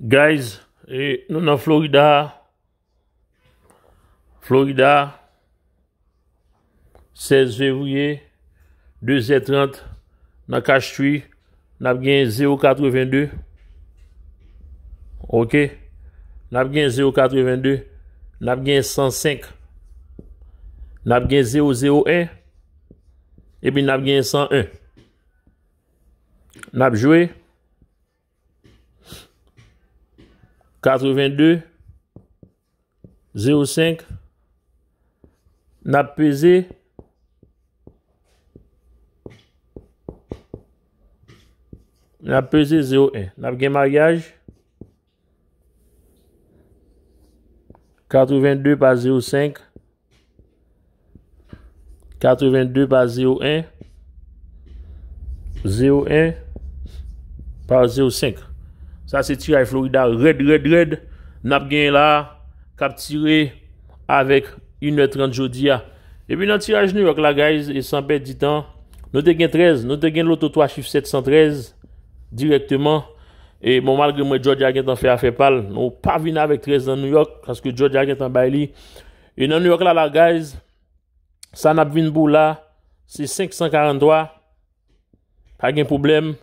Guys, e, nou nan Florida, Florida, 16 Vevouye, 2 Z30, nan Kach 3, nan ap gen 082, ok, nan ap gen 082, nan ap gen 105, nan ap gen 001, epi nan ap gen 101. Nan ap jwe. 82, 05, nab pese, nab pese 0,1. Nab gen magaj, 82 pa 0,5, 82 pa 0,1, 0,1 pa 0,5. Sa se tiraj e Florida red, red, red. Nap gen la. Kaptire avèk 1.30 jodi ya. E pi nan tiraj New York la guys. E san bè ditan. Nou te gen 13. Nou te gen loto 3 chiffre 713. Direktman. E moun malge mwen Georgia gen tan fè a fè pal. Nou pa vin avèk 13 nan New York. Kanske Georgia gen tan bay li. E nan New York la la guys. Sa nap vin bou la. Se 543. A gen poublem.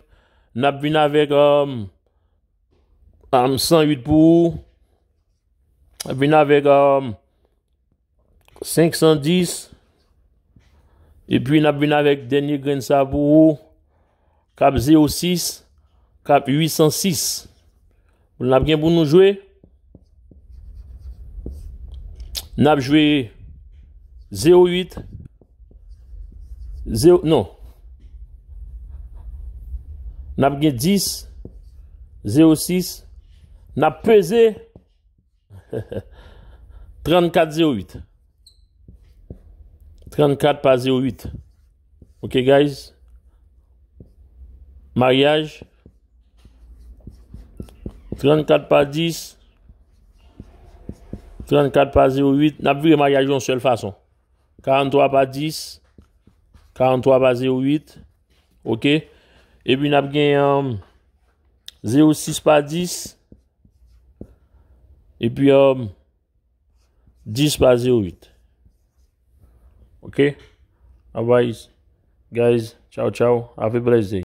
Nap vin avèk um, Am 108 pou ou. A bin avèk. 510. E pi nan bin avèk denye grensa pou ou. Kap 06. Kap 806. Nan bin avèk pou nou jwè. Nan bin avèk 08. Non. Nan bin avèk 10. 06. N ap pese 34,08. 34 pa 08. Ok guys. Mariage. 34 pa 10. 34 pa 08. N ap vye mariage yon sel fason. 43 pa 10. 43 pa 08. Ok. E pi n ap gen 06 pa 10. 06 pa 10. Et puis, euh, 10 par 08. Ok? Otherwise, guys, ciao, ciao. Have a blessed day.